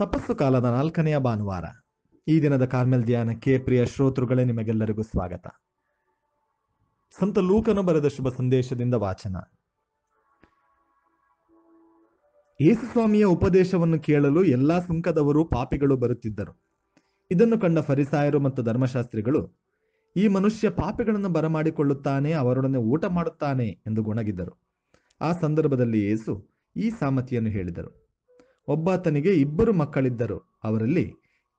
ತಪಸ್ಸು ಕಾಲದ ನಾಲ್ಕನೆಯ ಭಾನುವಾರ ಈ ದಿನದ ಕಾರ್ಮೆಲ್ ಧ್ಯಾನಕ್ಕೆ ಪ್ರಿಯ ಶ್ರೋತೃಗಳೇ ನಿಮಗೆಲ್ಲರಿಗೂ ಸ್ವಾಗತ ಸಂತ ಲೂಕನು ಬರೆದ ಶುಭ ಸಂದೇಶದಿಂದ ವಾಚನ ಯೇಸುಸ್ವಾಮಿಯ ಉಪದೇಶವನ್ನು ಕೇಳಲು ಎಲ್ಲಾ ಸುಂಕದವರು ಪಾಪಿಗಳು ಬರುತ್ತಿದ್ದರು ಇದನ್ನು ಕಂಡ ಫರಿಸಾಯರು ಮತ್ತು ಧರ್ಮಶಾಸ್ತ್ರಿಗಳು ಈ ಮನುಷ್ಯ ಪಾಪಿಗಳನ್ನು ಬರಮಾಡಿಕೊಳ್ಳುತ್ತಾನೆ ಅವರೊಡನೆ ಊಟ ಮಾಡುತ್ತಾನೆ ಎಂದು ಗುಣಗಿದ್ದರು ಆ ಸಂದರ್ಭದಲ್ಲಿ ಯೇಸು ಈ ಸಾಮತಿಯನ್ನು ಹೇಳಿದರು ಒಬ್ಬಾತನಿಗೆ ಇಬ್ಬರು ಮಕ್ಕಳಿದ್ದರು ಅವರಲ್ಲಿ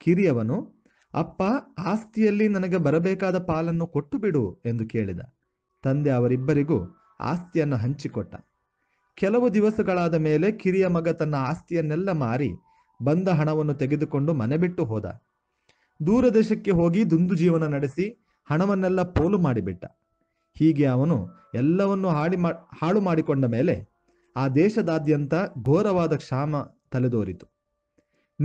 ಕಿರಿಯವನು ಅಪ್ಪ ಆಸ್ತಿಯಲ್ಲಿ ನನಗೆ ಬರಬೇಕಾದ ಪಾಲನ್ನು ಕೊಟ್ಟು ಬಿಡು ಎಂದು ಕೇಳಿದ ತಂದೆ ಅವರಿಬ್ಬರಿಗೂ ಆಸ್ತಿಯನ್ನು ಹಂಚಿಕೊಟ್ಟ ಕೆಲವು ದಿವಸಗಳಾದ ಮೇಲೆ ಕಿರಿಯ ಮಗ ತನ್ನ ಆಸ್ತಿಯನ್ನೆಲ್ಲ ಮಾರಿ ಬಂದ ಹಣವನ್ನು ತೆಗೆದುಕೊಂಡು ಮನೆ ಬಿಟ್ಟು ಹೋದ ದೂರ ದೇಶಕ್ಕೆ ಹೋಗಿ ದುಂದು ಜೀವನ ನಡೆಸಿ ಹಣವನ್ನೆಲ್ಲ ಪೋಲು ಮಾಡಿಬಿಟ್ಟ ಹೀಗೆ ಅವನು ಎಲ್ಲವನ್ನು ಹಾಡಿ ಮಾ ಹಾಳು ಮಾಡಿಕೊಂಡ ಮೇಲೆ ಆ ದೇಶದಾದ್ಯಂತ ಘೋರವಾದ ಕ್ಷಾಮ ತಲೆದೋರಿತು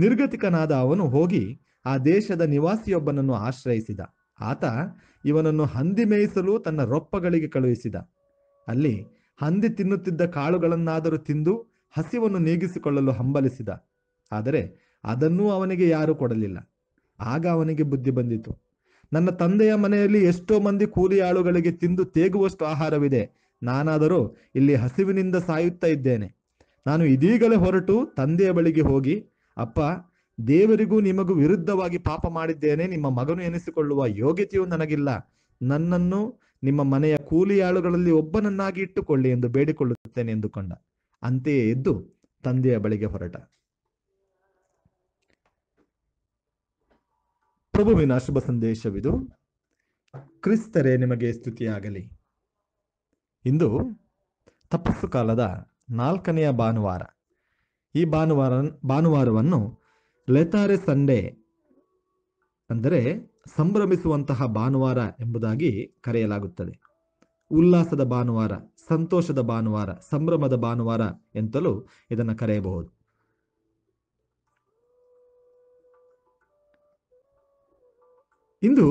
ನಿರ್ಗತಿಕನಾದ ಅವನು ಹೋಗಿ ಆ ದೇಶದ ನಿವಾಸಿಯೊಬ್ಬನನ್ನು ಆಶ್ರಯಿಸಿದ ಆತ ಇವನನ್ನು ಹಂದಿ ಮೇಯಿಸಲು ತನ್ನ ರೊಪ್ಪಗಳಿಗೆ ಕಳುಹಿಸಿದ ಅಲ್ಲಿ ಹಂದಿ ತಿನ್ನುತ್ತಿದ್ದ ಕಾಳುಗಳನ್ನಾದರೂ ತಿಂದು ಹಸಿವನ್ನು ನೀಗಿಸಿಕೊಳ್ಳಲು ಹಂಬಲಿಸಿದ ಆದರೆ ಅದನ್ನೂ ಅವನಿಗೆ ಯಾರೂ ಕೊಡಲಿಲ್ಲ ಆಗ ಅವನಿಗೆ ಬುದ್ಧಿ ಬಂದಿತು ನನ್ನ ತಂದೆಯ ಮನೆಯಲ್ಲಿ ಎಷ್ಟೋ ಮಂದಿ ಕೂಲಿ ಆಳುಗಳಿಗೆ ತಿಂದು ತೇಗುವಷ್ಟು ಆಹಾರವಿದೆ ನಾನಾದರೂ ಇಲ್ಲಿ ಹಸಿವಿನಿಂದ ಸಾಯುತ್ತಾ ಇದ್ದೇನೆ ನಾನು ಇದೀಗಲೇ ಹೊರಟು ತಂದೆಯ ಬಳಿಗೆ ಹೋಗಿ ಅಪ್ಪ ದೇವರಿಗೂ ನಿಮಗೂ ವಿರುದ್ಧವಾಗಿ ಪಾಪ ಮಾಡಿದ್ದೇನೆ ನಿಮ್ಮ ಮಗನು ಎನಿಸಿಕೊಳ್ಳುವ ಯೋಗ್ಯತೆಯು ನನಗಿಲ್ಲ ನನ್ನನ್ನು ನಿಮ್ಮ ಮನೆಯ ಕೂಲಿಯಾಳುಗಳಲ್ಲಿ ಒಬ್ಬನನ್ನಾಗಿ ಇಟ್ಟುಕೊಳ್ಳಿ ಎಂದು ಬೇಡಿಕೊಳ್ಳುತ್ತೇನೆ ಎಂದುಕೊಂಡ ಅಂತೆಯೇ ಎದ್ದು ತಂದೆಯ ಬಳಿಗೆ ಹೊರಟ ಪ್ರಭುವಿನ ಶುಭ ಸಂದೇಶವಿದು ಕ್ರಿಸ್ತರೇ ನಿಮಗೆ ಸ್ತುತಿಯಾಗಲಿ ಇಂದು ತಪಸ್ಸು ಕಾಲದ ನಾಲ್ಕನೆಯ ಭಾನುವಾರ ಈ ಭಾನುವಾರ ಭಾನುವಾರವನ್ನು ಲೆತಾರೆ ಸಂಡೇ ಅಂದರೆ ಸಂಭ್ರಮಿಸುವಂತಹ ಭಾನುವಾರ ಎಂಬುದಾಗಿ ಕರೆಯಲಾಗುತ್ತದೆ ಉಲ್ಲಾಸದ ಭಾನುವಾರ ಸಂತೋಷದ ಭಾನುವಾರ ಸಂಭ್ರಮದ ಭಾನುವಾರ ಎಂತಲೂ ಇದನ್ನು ಕರೆಯಬಹುದು ಇಂದು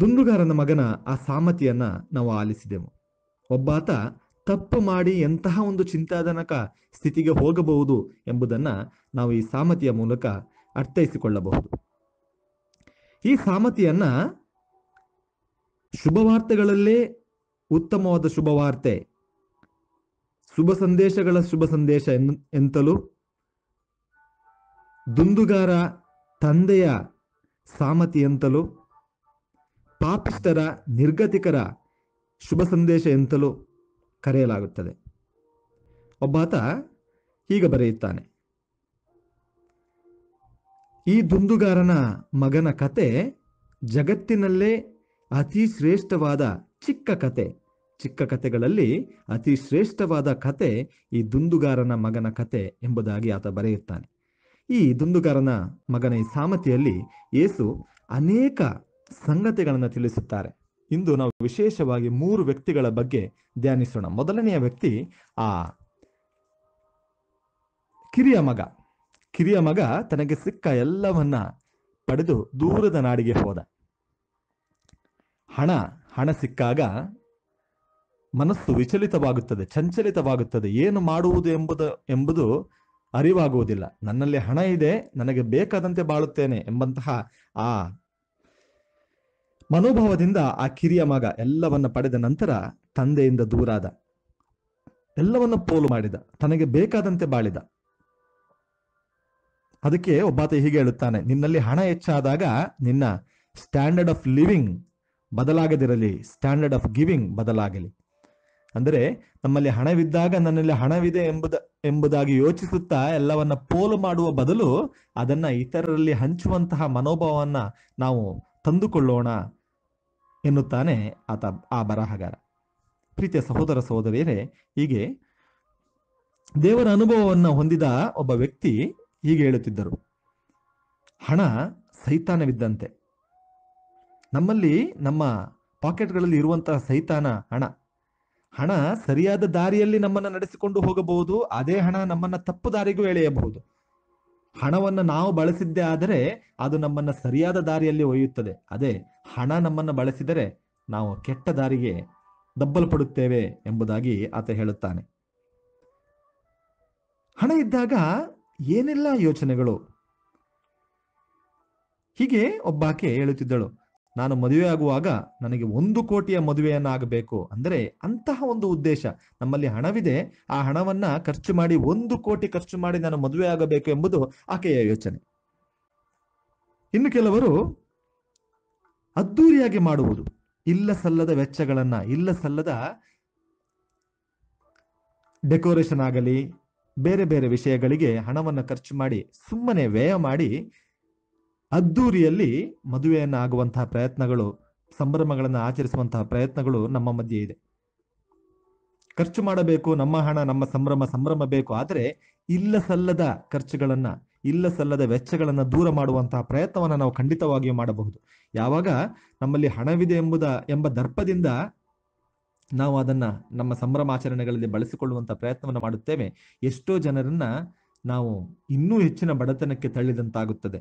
ದುಂಡುಗಾರನ ಮಗನ ಆ ಸಾಮತಿಯನ್ನ ನಾವು ಆಲಿಸಿದೆವು ಒಬ್ಬಾತ ತಪ್ಪು ಮಾಡಿ ಎಂತಹ ಒಂದು ಚಿಂತಾಜನಕ ಸ್ಥಿತಿಗೆ ಹೋಗಬಹುದು ಎಂಬುದನ್ನು ನಾವು ಈ ಸಾಮತಿಯ ಮೂಲಕ ಅರ್ಥೈಸಿಕೊಳ್ಳಬಹುದು ಈ ಸಾಮತಿಯನ್ನ ಶುಭವಾರ್ತೆಗಳಲ್ಲೇ ಉತ್ತಮವಾದ ಶುಭವಾರ್ತೆ ಶುಭ ಸಂದೇಶಗಳ ಶುಭ ಸಂದೇಶ ಎನ್ ಎಂತಲೂ ದುಂದುಗಾರ ತಂದೆಯ ಸಾಮತಿ ಎಂತಲೂ ಪಾಪಿಷ್ಟರ ನಿರ್ಗತಿಕರ ಶುಭ ಸಂದೇಶ ಎಂತಲೂ ಕರೆಯಲಾಗುತ್ತದೆ ಒಬ್ಬಾತ ಈಗ ಬರೆಯುತ್ತಾನೆ ಈ ದುಂದುಗಾರನ ಮಗನ ಕತೆ ಜಗತ್ತಿನಲ್ಲೇ ಅತಿ ಶ್ರೇಷ್ಠವಾದ ಚಿಕ್ಕ ಕತೆ ಚಿಕ್ಕ ಕತೆಗಳಲ್ಲಿ ಅತಿ ಶ್ರೇಷ್ಠವಾದ ಕತೆ ಈ ದುಂದುಗಾರನ ಮಗನ ಕತೆ ಎಂಬುದಾಗಿ ಆತ ಬರೆಯುತ್ತಾನೆ ಈ ದುಂದುಗಾರನ ಮಗನ ಈ ಸಾಮತಿಯಲ್ಲಿ ಏಸು ಅನೇಕ ಸಂಗತಿಗಳನ್ನು ತಿಳಿಸುತ್ತಾರೆ ಇಂದು ನಾವು ವಿಶೇಷವಾಗಿ ಮೂರು ವ್ಯಕ್ತಿಗಳ ಬಗ್ಗೆ ಧ್ಯಾನಿಸೋಣ ಮೊದಲನೆಯ ವ್ಯಕ್ತಿ ಆ ಕಿರಿಯ ಮಗ ಕಿರಿಯ ಮಗ ತನಗೆ ಸಿಕ್ಕ ಎಲ್ಲವನ್ನ ಪಡೆದು ದೂರದ ನಾಡಿಗೆ ಹೋದ ಹಣ ಹಣ ಸಿಕ್ಕಾಗ ಮನಸ್ಸು ವಿಚಲಿತವಾಗುತ್ತದೆ ಚಂಚಲಿತವಾಗುತ್ತದೆ ಏನು ಮಾಡುವುದು ಎಂಬುದು ಎಂಬುದು ಅರಿವಾಗುವುದಿಲ್ಲ ನನ್ನಲ್ಲಿ ಹಣ ಇದೆ ನನಗೆ ಬೇಕಾದಂತೆ ಬಾಳುತ್ತೇನೆ ಎಂಬಂತಹ ಆ ಮನೋಭಾವದಿಂದ ಆ ಕಿರಿಯ ಮಗ ಎಲ್ಲವನ್ನ ಪಡೆದ ನಂತರ ತಂದೆಯಿಂದ ದೂರಾದ ಎಲ್ಲವನ್ನ ಪೋಲು ಮಾಡಿದ ತನಗೆ ಬೇಕಾದಂತೆ ಬಾಳಿದ ಅದಕ್ಕೆ ಒಬ್ಬಾತ ಹೀಗೆ ಹೇಳುತ್ತಾನೆ ನಿನ್ನಲ್ಲಿ ಹಣ ಹೆಚ್ಚಾದಾಗ ನಿನ್ನ ಸ್ಟ್ಯಾಂಡರ್ಡ್ ಆಫ್ ಲಿವಿಂಗ್ ಬದಲಾಗದಿರಲಿ ಸ್ಟ್ಯಾಂಡರ್ಡ್ ಆಫ್ ಗಿವಿಂಗ್ ಬದಲಾಗಲಿ ಅಂದರೆ ನಮ್ಮಲ್ಲಿ ಹಣವಿದ್ದಾಗ ನನ್ನಲ್ಲಿ ಹಣವಿದೆ ಎಂಬುದ ಎಂಬುದಾಗಿ ಯೋಚಿಸುತ್ತಾ ಎಲ್ಲವನ್ನ ಪೋಲು ಮಾಡುವ ಬದಲು ಅದನ್ನ ಇತರರಲ್ಲಿ ಹಂಚುವಂತಹ ಮನೋಭಾವವನ್ನ ನಾವು ತಂದುಕೊಳ್ಳೋಣ ಎನ್ನುತ್ತಾನೆ ಆತ ಆ ಬರಹಗಾರ ಪ್ರೀತಿಯ ಸಹೋದರ ಸಹೋದರಿಯರೇ ಹೀಗೆ ದೇವರ ಅನುಭವವನ್ನು ಹೊಂದಿದ ಒಬ್ಬ ವ್ಯಕ್ತಿ ಹೀಗೆ ಹೇಳುತ್ತಿದ್ದರು ಹಣ ಸೈತಾನವಿದ್ದಂತೆ ನಮ್ಮಲ್ಲಿ ನಮ್ಮ ಪಾಕೆಟ್ಗಳಲ್ಲಿ ಇರುವಂತಹ ಸೈತಾನ ಹಣ ಹಣ ಸರಿಯಾದ ದಾರಿಯಲ್ಲಿ ನಮ್ಮನ್ನು ನಡೆಸಿಕೊಂಡು ಹೋಗಬಹುದು ಅದೇ ಹಣ ನಮ್ಮನ್ನು ತಪ್ಪು ದಾರಿಗೂ ಎಳೆಯಬಹುದು ಹಣವನ್ನು ನಾವು ಬಳಸಿದ್ದೇ ಆದರೆ ಅದು ನಮ್ಮನ್ನ ಸರಿಯಾದ ದಾರಿಯಲ್ಲಿ ಒಯ್ಯುತ್ತದೆ ಅದೇ ಹಣ ನಮ್ಮನ್ನು ಬಳಸಿದರೆ ನಾವು ಕೆಟ್ಟ ದಾರಿಗೆ ದಬ್ಬಲ್ಪಡುತ್ತೇವೆ ಎಂಬುದಾಗಿ ಆತ ಹೇಳುತ್ತಾನೆ ಹಣ ಇದ್ದಾಗ ಏನೆಲ್ಲ ಯೋಚನೆಗಳು ಹೀಗೆ ಒಬ್ಬಾಕೆ ಹೇಳುತ್ತಿದ್ದಳು ನಾನು ಮದುವೆ ಆಗುವಾಗ ನನಗೆ ಒಂದು ಕೋಟಿಯ ಮದುವೆಯನ್ನ ಆಗಬೇಕು ಅಂದರೆ ಅಂತಹ ಒಂದು ಉದ್ದೇಶ ನಮ್ಮಲ್ಲಿ ಹಣವಿದೆ ಆ ಹಣವನ್ನ ಖರ್ಚು ಮಾಡಿ ಒಂದು ಕೋಟಿ ಖರ್ಚು ಮಾಡಿ ನಾನು ಮದುವೆ ಆಗಬೇಕು ಎಂಬುದು ಆಕೆಯ ಯೋಚನೆ ಇನ್ನು ಕೆಲವರು ಅದ್ದೂರಿಯಾಗಿ ಮಾಡುವುದು ಇಲ್ಲ ಸಲ್ಲದ ವೆಚ್ಚಗಳನ್ನ ಇಲ್ಲ ಸಲ್ಲದ ಡೆಕೋರೇಷನ್ ಆಗಲಿ ಬೇರೆ ಬೇರೆ ವಿಷಯಗಳಿಗೆ ಹಣವನ್ನು ಖರ್ಚು ಮಾಡಿ ಸುಮ್ಮನೆ ವ್ಯಯ ಮಾಡಿ ಅದ್ದೂರಿಯಲ್ಲಿ ಮದುವೆಯನ್ನು ಆಗುವಂತಹ ಪ್ರಯತ್ನಗಳು ಸಂಭ್ರಮಗಳನ್ನು ಆಚರಿಸುವಂತಹ ಪ್ರಯತ್ನಗಳು ನಮ್ಮ ಮಧ್ಯೆ ಇದೆ ಖರ್ಚು ಮಾಡಬೇಕು ನಮ್ಮ ಹಣ ನಮ್ಮ ಸಂಭ್ರಮ ಸಂಭ್ರಮ ಬೇಕು ಆದರೆ ಇಲ್ಲ ಸಲ್ಲದ ಖರ್ಚುಗಳನ್ನ ಇಲ್ಲ ಸಲ್ಲದ ವೆಚ್ಚಗಳನ್ನು ದೂರ ಮಾಡುವಂತಹ ಪ್ರಯತ್ನವನ್ನು ನಾವು ಖಂಡಿತವಾಗಿಯೂ ಮಾಡಬಹುದು ಯಾವಾಗ ನಮ್ಮಲ್ಲಿ ಹಣವಿದೆ ಎಂಬುದ ಎಂಬ ದರ್ಪದಿಂದ ನಾವು ಅದನ್ನ ನಮ್ಮ ಸಂಭ್ರಮಾಚರಣೆಗಳಲ್ಲಿ ಬಳಸಿಕೊಳ್ಳುವಂತ ಪ್ರಯತ್ನವನ್ನು ಮಾಡುತ್ತೇವೆ ಎಷ್ಟೋ ಜನರನ್ನ ನಾವು ಇನ್ನೂ ಹೆಚ್ಚಿನ ಬಡತನಕ್ಕೆ ತಳ್ಳಿದಂತಾಗುತ್ತದೆ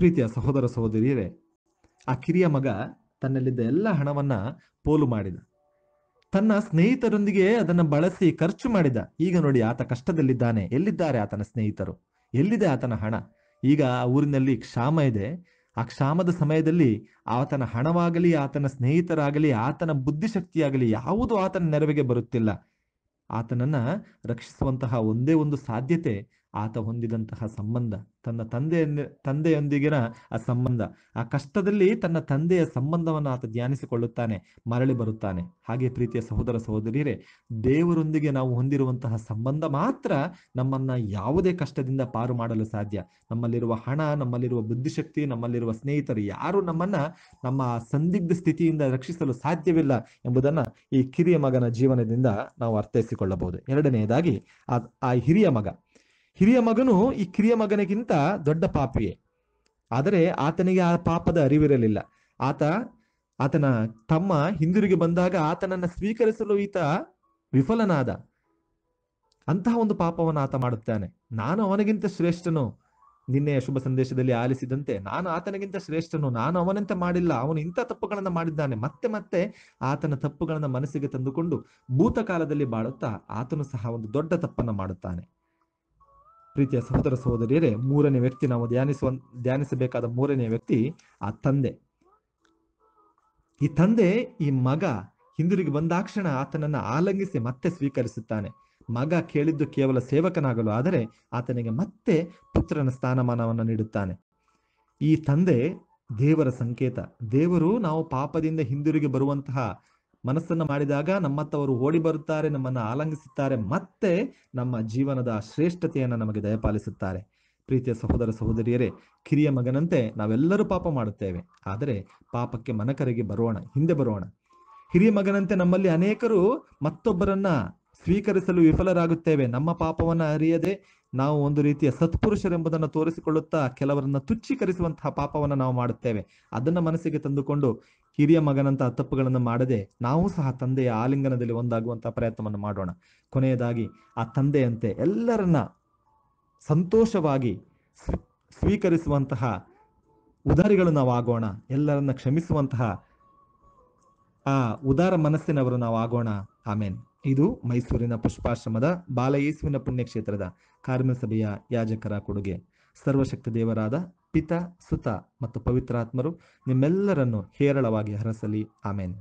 ಪ್ರೀತಿಯ ಸಹೋದರ ಸಹೋದರಿಯರೇ ಆ ಕಿರಿಯ ಮಗ ತನ್ನಲ್ಲಿದ್ದ ಎಲ್ಲ ಹಣವನ್ನ ಪೋಲು ಮಾಡಿದ ತನ್ನ ಸ್ನೇಹಿತರೊಂದಿಗೆ ಅದನ್ನ ಬಳಸಿ ಖರ್ಚು ಮಾಡಿದ ಈಗ ನೋಡಿ ಆತ ಕಷ್ಟದಲ್ಲಿದ್ದಾನೆ ಎಲ್ಲಿದ್ದಾರೆ ಆತನ ಸ್ನೇಹಿತರು ಎಲ್ಲಿದೆ ಆತನ ಹಣ ಈಗ ಆ ಊರಿನಲ್ಲಿ ಕ್ಷಾಮ ಇದೆ ಆ ಕ್ಷಾಮದ ಸಮಯದಲ್ಲಿ ಆತನ ಹಣವಾಗಲಿ ಆತನ ಸ್ನೇಹಿತರಾಗಲಿ ಆತನ ಬುದ್ಧಿಶಕ್ತಿಯಾಗಲಿ ಯಾವುದು ಆತನ ನೆರವಿಗೆ ಬರುತ್ತಿಲ್ಲ ಆತನನ್ನ ರಕ್ಷಿಸುವಂತಹ ಒಂದೇ ಒಂದು ಸಾಧ್ಯತೆ ಆತ ಹೊಂದಿದಂತಹ ಸಂಬಂಧ ತನ್ನ ತಂದೆಯ ತಂದೆಯೊಂದಿಗಿನ ಆ ಸಂಬಂಧ ಆ ಕಷ್ಟದಲ್ಲಿ ತನ್ನ ತಂದೆಯ ಸಂಬಂಧವನ್ನು ಆತ ಧ್ಯಾನಿಸಿಕೊಳ್ಳುತ್ತಾನೆ ಮರಳಿ ಬರುತ್ತಾನೆ ಹಾಗೆ ಪ್ರೀತಿಯ ಸಹೋದರ ಸಹೋದರಿಯರೇ ದೇವರೊಂದಿಗೆ ನಾವು ಹೊಂದಿರುವಂತಹ ಸಂಬಂಧ ಮಾತ್ರ ನಮ್ಮನ್ನ ಯಾವುದೇ ಕಷ್ಟದಿಂದ ಪಾರು ಮಾಡಲು ಸಾಧ್ಯ ನಮ್ಮಲ್ಲಿರುವ ಹಣ ನಮ್ಮಲ್ಲಿರುವ ಬುದ್ಧಿಶಕ್ತಿ ನಮ್ಮಲ್ಲಿರುವ ಸ್ನೇಹಿತರು ಯಾರು ನಮ್ಮನ್ನ ನಮ್ಮ ಸಂದಿಗ್ಧ ಸ್ಥಿತಿಯಿಂದ ರಕ್ಷಿಸಲು ಸಾಧ್ಯವಿಲ್ಲ ಎಂಬುದನ್ನ ಈ ಕಿರಿಯ ಮಗನ ಜೀವನದಿಂದ ನಾವು ಅರ್ಥೈಸಿಕೊಳ್ಳಬಹುದು ಎರಡನೆಯದಾಗಿ ಆ ಹಿರಿಯ ಮಗ ಹಿರಿಯ ಮಗನು ಈ ಕಿರಿಯ ಮಗನಿಗಿಂತ ದೊಡ್ಡ ಪಾಪಿಯೇ ಆದರೆ ಆತನಿಗೆ ಆ ಪಾಪದ ಅರಿವಿರಲಿಲ್ಲ ಆತ ಆತನ ತಮ್ಮ ಹಿಂದಿರುಗಿ ಬಂದಾಗ ಆತನನ್ನು ಸ್ವೀಕರಿಸಲು ಈತ ವಿಫಲನಾದ ಅಂತಹ ಒಂದು ಪಾಪವನ್ನು ಆತ ಮಾಡುತ್ತಾನೆ ನಾನು ಅವನಿಗಿಂತ ಶ್ರೇಷ್ಠನು ನಿನ್ನೆ ಶುಭ ಸಂದೇಶದಲ್ಲಿ ಆಲಿಸಿದಂತೆ ನಾನು ಆತನಿಗಿಂತ ಶ್ರೇಷ್ಠನು ನಾನು ಅವನಂತೆ ಮಾಡಿಲ್ಲ ಅವನು ಇಂಥ ತಪ್ಪುಗಳನ್ನು ಮಾಡಿದ್ದಾನೆ ಮತ್ತೆ ಮತ್ತೆ ಆತನ ತಪ್ಪುಗಳನ್ನು ಮನಸ್ಸಿಗೆ ತಂದುಕೊಂಡು ಭೂತಕಾಲದಲ್ಲಿ ಬಾಳುತ್ತಾ ಆತನು ಸಹ ಒಂದು ದೊಡ್ಡ ತಪ್ಪನ್ನು ಮಾಡುತ್ತಾನೆ ಪ್ರೀತಿಯ ಸಹೋದರ ಸಹೋದರಿಯರೇ ಮೂರನೇ ವ್ಯಕ್ತಿ ನಾವು ಧ್ಯಾನಿಸುವ ಧ್ಯಾನಿಸಬೇಕಾದ ಮೂರನೇ ವ್ಯಕ್ತಿ ಆ ತಂದೆ ಈ ತಂದೆ ಈ ಮಗ ಹಿಂದಿರುಗಿ ಬಂದಾಕ್ಷಣ ಆತನನ್ನ ಆಲಂಗಿಸಿ ಮತ್ತೆ ಸ್ವೀಕರಿಸುತ್ತಾನೆ ಮಗ ಕೇಳಿದ್ದು ಕೇವಲ ಸೇವಕನಾಗಲು ಆದರೆ ಆತನಿಗೆ ಮತ್ತೆ ಪುತ್ರನ ಸ್ಥಾನಮಾನವನ್ನು ನೀಡುತ್ತಾನೆ ಈ ತಂದೆ ದೇವರ ಸಂಕೇತ ದೇವರು ನಾವು ಪಾಪದಿಂದ ಹಿಂದಿರುಗಿ ಬರುವಂತಹ ಮನಸ್ಸನ್ನ ಮಾಡಿದಾಗ ನಮ್ಮತ್ತವರು ಓಡಿ ಬರುತ್ತಾರೆ ನಮ್ಮನ್ನು ಆಲಂಗಿಸುತ್ತಾರೆ ಮತ್ತೆ ನಮ್ಮ ಜೀವನದ ಶ್ರೇಷ್ಠತೆಯನ್ನು ನಮಗೆ ದಯಪಾಲಿಸುತ್ತಾರೆ ಪ್ರೀತಿಯ ಸಹೋದರ ಸಹೋದರಿಯರೇ ಕಿರಿಯ ಮಗನಂತೆ ನಾವೆಲ್ಲರೂ ಪಾಪ ಮಾಡುತ್ತೇವೆ ಆದರೆ ಪಾಪಕ್ಕೆ ಮನಕರಿಗೆ ಬರೋಣ ಹಿಂದೆ ಬರೋಣ ಹಿರಿಯ ಮಗನಂತೆ ನಮ್ಮಲ್ಲಿ ಅನೇಕರು ಮತ್ತೊಬ್ಬರನ್ನ ಸ್ವೀಕರಿಸಲು ವಿಫಲರಾಗುತ್ತೇವೆ ನಮ್ಮ ಪಾಪವನ್ನು ಅರಿಯದೆ ನಾವು ಒಂದು ರೀತಿಯ ಸತ್ಪುರುಷರೆಂಬುದನ್ನು ತೋರಿಸಿಕೊಳ್ಳುತ್ತಾ ಕೆಲವರನ್ನ ತುಚ್ಛೀಕರಿಸುವಂತಹ ಪಾಪವನ್ನು ನಾವು ಮಾಡುತ್ತೇವೆ ಅದನ್ನು ಮನಸ್ಸಿಗೆ ತಂದುಕೊಂಡು ಹಿರಿಯ ಮಗನಂತಹ ತಪ್ಪುಗಳನ್ನು ಮಾಡದೆ ನಾವು ಸಹ ತಂದೆಯ ಆಲಿಂಗನದಲ್ಲಿ ಒಂದಾಗುವಂತಹ ಪ್ರಯತ್ನವನ್ನು ಮಾಡೋಣ ಕೊನೆಯದಾಗಿ ಆ ತಂದೆಯಂತೆ ಎಲ್ಲರನ್ನ ಸಂತೋಷವಾಗಿ ಸ್ವೀಕರಿಸುವಂತಹ ಉದಾರಿಗಳು ನಾವು ಆಗೋಣ ಎಲ್ಲರನ್ನ ಕ್ಷಮಿಸುವಂತಹ ಆ ಉದಾರ ಮನಸ್ಸಿನವರು ನಾವು ಆಗೋಣ ಆಮೇನ್ ಇದು ಮೈಸೂರಿನ ಪುಷ್ಪಾಶ್ರಮದ ಬಾಲಯೇಸುವಿನ ಪುಣ್ಯಕ್ಷೇತ್ರದ ಸಭೆಯ ಯಾಜಕರ ಕೊಡುಗೆ ಸರ್ವಶಕ್ತ ದೇವರಾದ ಪಿತ ಸುತ ಮತ್ತು ಪವಿತ್ರಾತ್ಮರು ನಿಮ್ಮೆಲ್ಲರನ್ನು ಹೇರಳವಾಗಿ ಹರಸಲಿ ಆಮೇನ್